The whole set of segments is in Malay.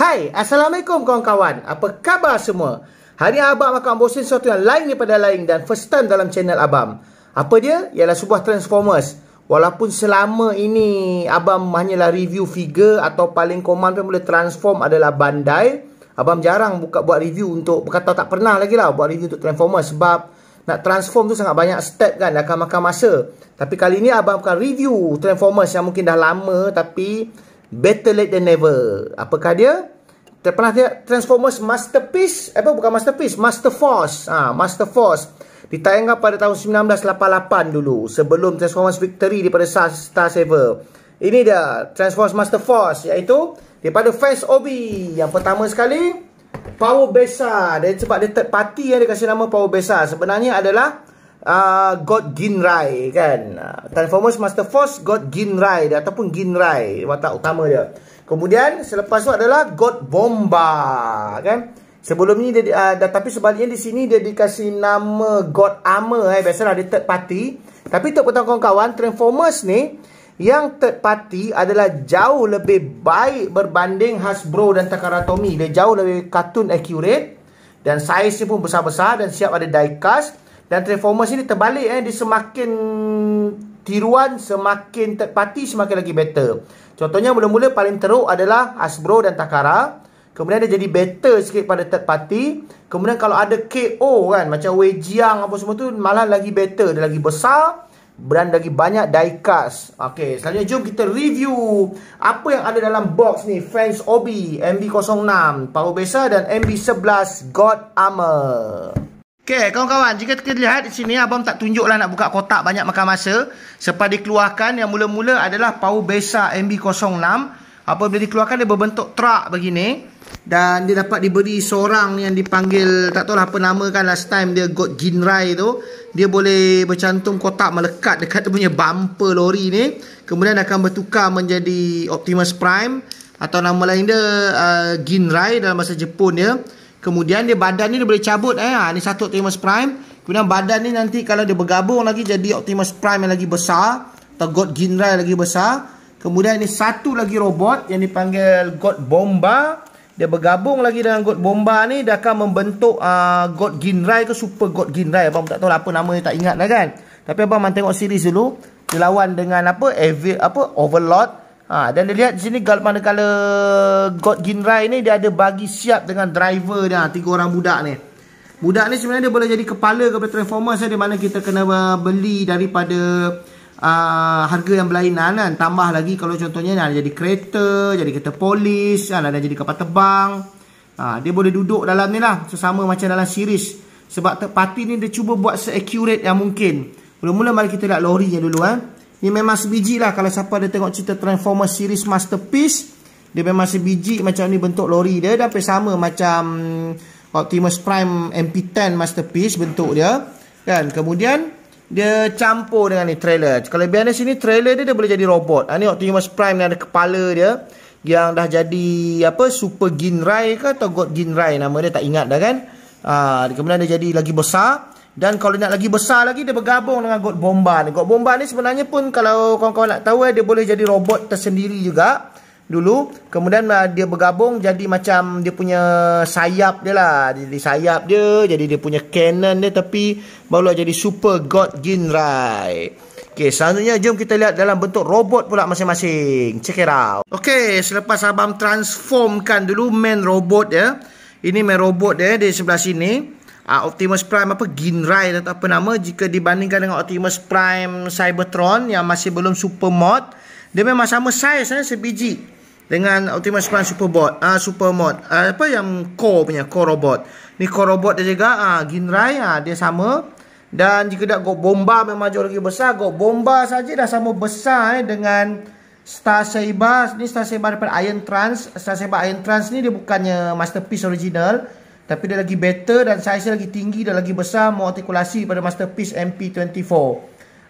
Hai, Assalamualaikum kawan-kawan. Apa khabar semua? Hari ini Abang akan unboxing sesuatu yang lain daripada lain dan first time dalam channel Abang. Apa dia? Ialah sebuah Transformers. Walaupun selama ini Abang hanyalah review figure atau paling common pun boleh transform adalah Bandai. Abang jarang buka buat review untuk, berkata tak pernah lagi lah buat review untuk Transformers sebab nak transform tu sangat banyak step kan dah akan makan masa. Tapi kali ini Abang akan review Transformers yang mungkin dah lama tapi Better late than never. Apakah dia? Pernah tengok Transformers Masterpiece? Eh, apa? Bukan Masterpiece. Master Force. Ah, ha, Master Force. Ditayangkan pada tahun 1988 dulu. Sebelum Transformers Victory daripada Star Saver. Ini dia. Transformers Master Force. Iaitu daripada Fans Obi. Yang pertama sekali. Power Besar. Dia, sebab dia third party yang dia kasih nama Power Besar. Sebenarnya adalah uh, God Ginrai kan. Transformers Master Force God Ginrai dia, ataupun Ginrai watak utama dia. Kemudian selepas tu adalah God Bomba kan. Sebelum ni dia uh, dah, tapi sebaliknya di sini dia dikasi nama God Armor eh biasalah dia third party. Tapi untuk petang kawan-kawan Transformers ni yang third party adalah jauh lebih baik berbanding Hasbro dan Takara Takaratomi. Dia jauh lebih cartoon accurate dan saiznya pun besar-besar dan siap ada diecast. Dan Transformers ni terbalik eh Dia semakin tiruan Semakin third semakin lagi better Contohnya mula-mula paling teruk adalah Hasbro dan Takara Kemudian dia jadi better sikit pada third party Kemudian kalau ada KO kan Macam Wei Jiang apa semua tu Malah lagi better Dia lagi besar Beran lagi banyak diecast Okay selanjutnya jom kita review Apa yang ada dalam box ni Fans Obi MB06 Power Besar dan MB11 God Armor Okey, kawan-kawan, jika kita lihat di sini, Abang tak tunjuklah nak buka kotak banyak makan masa. Sebab dikeluarkan, yang mula-mula adalah PAU Besa MB06. Apa Apabila dikeluarkan, dia berbentuk truck begini. Dan dia dapat diberi seorang yang dipanggil, tak tahulah apa nama kan last time dia, got Ginrai tu. Dia boleh bercantum kotak melekat dekat dia punya bumper lori ni. Kemudian akan bertukar menjadi Optimus Prime. Atau nama lain dia, uh, Ginrai dalam bahasa Jepun dia. Ya. Kemudian dia badan ni dia boleh cabut eh. Ha, ni satu Optimus Prime. Kemudian badan ni nanti kalau dia bergabung lagi jadi Optimus Prime yang lagi besar. Atau God Ginra yang lagi besar. Kemudian ni satu lagi robot yang dipanggil God Bomba. Dia bergabung lagi dengan God Bomba ni. Dia akan membentuk uh, God Ginrai ke Super God Ginrai. Abang tak tahu lah apa nama ni tak ingat lah kan. Tapi abang memang tengok series dulu. Dia lawan dengan apa? EV? apa? Overlord. Ha, dan dia lihat sini manakala God Ginrai ni dia ada bagi siap dengan driver dia. Ha, tiga orang budak ni. Budak ni sebenarnya dia boleh jadi kepala kepada Transformers Di mana kita kena uh, beli daripada uh, harga yang berlainan kan. Tambah lagi kalau contohnya ada kan, jadi kereta, jadi kereta polis, ada kan, jadi kapal terbang. Ha, dia boleh duduk dalam ni lah. Sesama macam dalam series. Sebab party ni dia cuba buat se-accurate yang mungkin. Mula-mula mari kita lihat lorinya dulu kan. Ha. Ni memang sebiji lah kalau siapa ada tengok cerita Transformers series Masterpiece. Dia memang sebiji macam ni bentuk lori dia. Dia hampir sama macam Optimus Prime MP10 Masterpiece bentuk dia. Kan? Kemudian dia campur dengan ni trailer. Kalau lebih anda sini trailer dia, dia boleh jadi robot. Ha, ni Optimus Prime ni ada kepala dia. Yang dah jadi apa Super Ginrai ke atau God Ginrai nama dia tak ingat dah kan. Ha, kemudian dia jadi lagi besar. Dan kalau nak lagi besar lagi, dia bergabung dengan God Bomba ni. God Bomba ni sebenarnya pun kalau kawan-kawan nak tahu, eh, dia boleh jadi robot tersendiri juga. Dulu. Kemudian ah, dia bergabung jadi macam dia punya sayap dia lah. Jadi sayap dia, jadi dia punya cannon dia. Tapi barulah jadi Super God Ginrai. Okay, selanjutnya jom kita lihat dalam bentuk robot pula masing-masing. Check it out. Okay, selepas Abang transformkan dulu main robot ya. Ini main robot dia ya, di sebelah sini uh, Optimus Prime apa Ginrai atau apa nama jika dibandingkan dengan Optimus Prime Cybertron yang masih belum super mod dia memang sama saiz. eh, sebiji dengan Optimus Prime Superbot uh, ah, Supermod uh, ah, apa yang core punya core robot ni core robot dia juga uh, Ginrai uh, dia sama dan jika dah go bomba memang jauh lagi besar go bomba saja dah sama besar eh, dengan Star Saber ni Star Saber daripada Iron Trans Star Saber Iron Trans ni dia bukannya masterpiece original tapi dia lagi better dan saiz dia lagi tinggi dan lagi besar mau artikulasi pada masterpiece MP24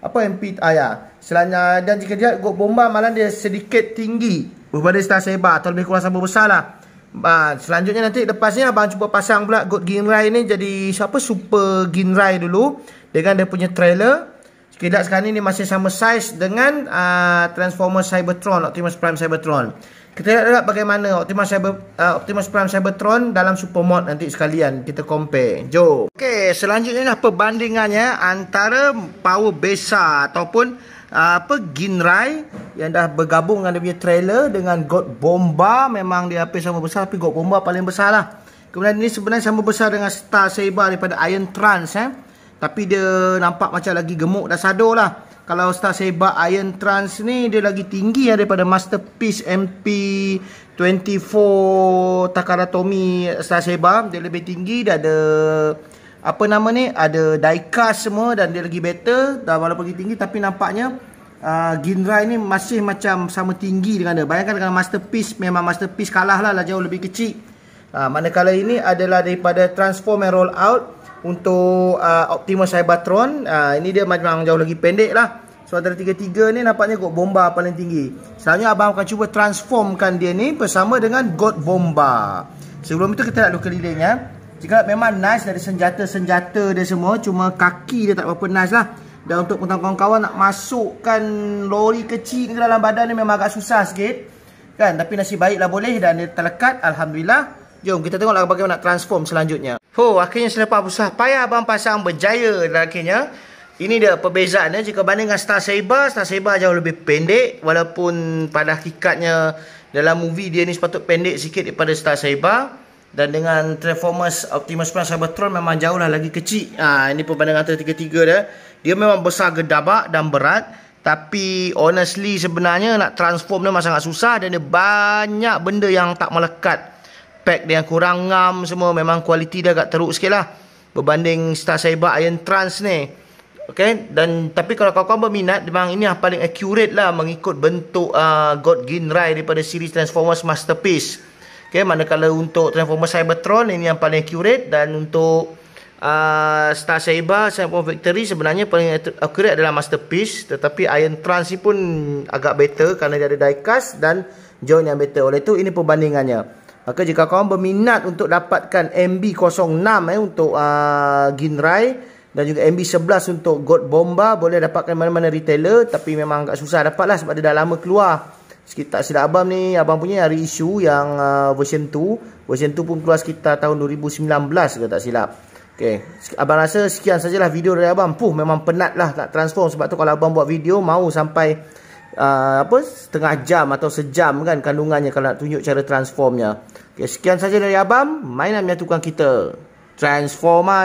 apa MP ah ya selain ah, dan jika dia got bomba malam dia sedikit tinggi berbanding star sebar atau lebih kurang sama besar lah Uh, selanjutnya nanti lepasnya abang cuba pasang pula God Ginrai ni jadi siapa Super Ginrai dulu Dengan dia punya trailer Sekiranya sekarang ni masih sama size dengan uh, Transformer Cybertron Optimus Prime Cybertron kita nak lihat bagaimana Optimus, Cyber, uh, Optimus Prime Cybertron dalam Super Mode nanti sekalian kita compare. Jom. Okey, selanjutnya lah perbandingannya antara Power Besa ataupun uh, apa Ginrai yang dah bergabung dengan dia punya trailer dengan God Bomba memang dia hampir sama besar tapi God Bomba paling besar lah. Kemudian ini sebenarnya sama besar dengan Star Saber daripada Iron Trans eh. Tapi dia nampak macam lagi gemuk dah sadur lah kalau Ustaz sebab Iron Trans ni dia lagi tinggi ya, daripada Masterpiece MP 24 Takaratomi Ustaz sebab dia lebih tinggi dia ada apa nama ni ada diecast semua dan dia lagi better dah walaupun lagi tinggi tapi nampaknya uh, ah, Ginrai ni masih macam sama tinggi dengan dia bayangkan dengan Masterpiece memang Masterpiece kalah lah, lah jauh lebih kecil Ha, manakala ini adalah daripada transform and roll out untuk uh, Optimus Cybertron. Ha, ini dia memang jauh lagi pendek lah. So antara tiga-tiga ni nampaknya God Bomba paling tinggi. Selalunya abang akan cuba transformkan dia ni bersama dengan God Bomba. Sebelum itu kita nak luka keliling ya. Jika memang nice lah, dari senjata-senjata dia semua. Cuma kaki dia tak apa nice lah. Dan untuk kawan-kawan nak masukkan lori kecil ke dalam badan ni memang agak susah sikit. Kan? Tapi nasib baiklah boleh dan dia terlekat. Alhamdulillah. Jom kita tengoklah bagaimana nak transform selanjutnya. Ho, oh, akhirnya selepas susah payah abang pasang berjaya dan akhirnya ini dia perbezaannya jika banding dengan Star Saber, Star Saber jauh lebih pendek walaupun pada hakikatnya dalam movie dia ni sepatut pendek sikit daripada Star Saber dan dengan Transformers Optimus Prime Cybertron memang jauhlah lagi kecil. Ah ha, ini perbandingan antara tiga-tiga dia. Dia memang besar gedabak dan berat tapi honestly sebenarnya nak transform dia memang sangat susah dan dia banyak benda yang tak melekat spek dia kurang ngam semua memang kualiti dia agak teruk sikit lah berbanding Star Cyber Iron Trans ni Okay, dan tapi kalau kau-kau berminat memang ini yang paling accurate lah mengikut bentuk uh, God Ginrai daripada siri Transformers Masterpiece Okay, manakala untuk Transformers Cybertron ini yang paling accurate dan untuk uh, Star Saber Cyber Victory sebenarnya paling accurate adalah Masterpiece tetapi Iron Trans pun agak better kerana dia ada diecast dan joint yang better oleh itu ini perbandingannya Maka jika kau berminat untuk dapatkan MB06 eh untuk uh, Ginrai dan juga MB11 untuk God Bomba boleh dapatkan mana-mana retailer tapi memang agak susah dapatlah sebab dia dah lama keluar. Sekitar silap abang ni abang punya hari isu yang uh, version 2, version 2 pun keluar sekitar tahun 2019 ke tak silap. Okey, abang rasa sekian sajalah video dari abang. Puh memang penatlah nak transform sebab tu kalau abang buat video mau sampai uh, apa setengah jam atau sejam kan kandungannya kalau nak tunjuk cara transformnya. Okay, sekian saja dari Abam, mainan minyak tukang kita. transforma.